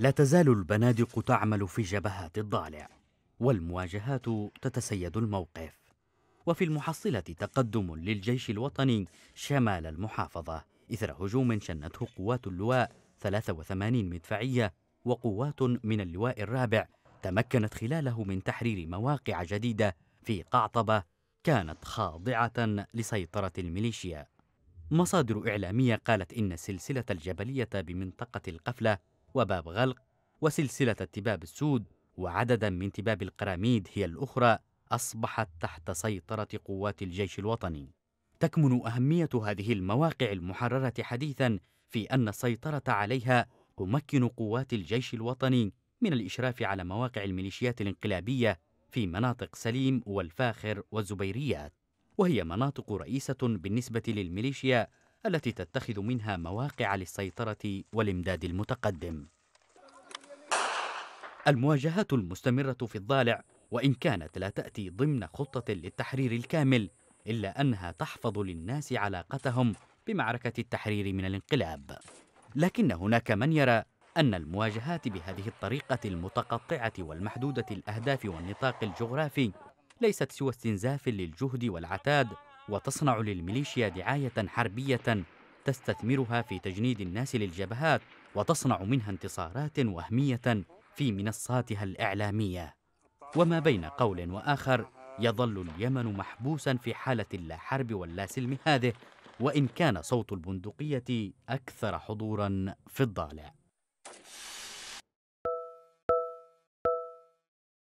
لا تزال البنادق تعمل في جبهات الضالع والمواجهات تتسيد الموقف وفي المحصلة تقدم للجيش الوطني شمال المحافظة إثر هجوم شنته قوات اللواء 83 مدفعية وقوات من اللواء الرابع تمكنت خلاله من تحرير مواقع جديدة في قعطبة كانت خاضعة لسيطرة الميليشيا مصادر إعلامية قالت إن السلسلة الجبلية بمنطقة القفلة وباب غلق وسلسلة التباب السود وعددا من تباب القراميد هي الأخرى أصبحت تحت سيطرة قوات الجيش الوطني تكمن أهمية هذه المواقع المحررة حديثا في أن السيطرة عليها تمكن قوات الجيش الوطني من الإشراف على مواقع الميليشيات الانقلابية في مناطق سليم والفاخر والزبيريات وهي مناطق رئيسة بالنسبة للميليشيا التي تتخذ منها مواقع للسيطرة والإمداد المتقدم المواجهات المستمرة في الضالع وإن كانت لا تأتي ضمن خطة للتحرير الكامل إلا أنها تحفظ للناس علاقتهم بمعركة التحرير من الانقلاب لكن هناك من يرى أن المواجهات بهذه الطريقة المتقطعة والمحدودة الأهداف والنطاق الجغرافي ليست سوى استنزاف للجهد والعتاد وتصنع للميليشيا دعاية حربية تستثمرها في تجنيد الناس للجبهات وتصنع منها انتصارات وهمية في منصاتها الإعلامية وما بين قول وآخر يظل اليمن محبوسا في حالة لا حرب ولا سلم هذه وإن كان صوت البندقية أكثر حضورا في الضالع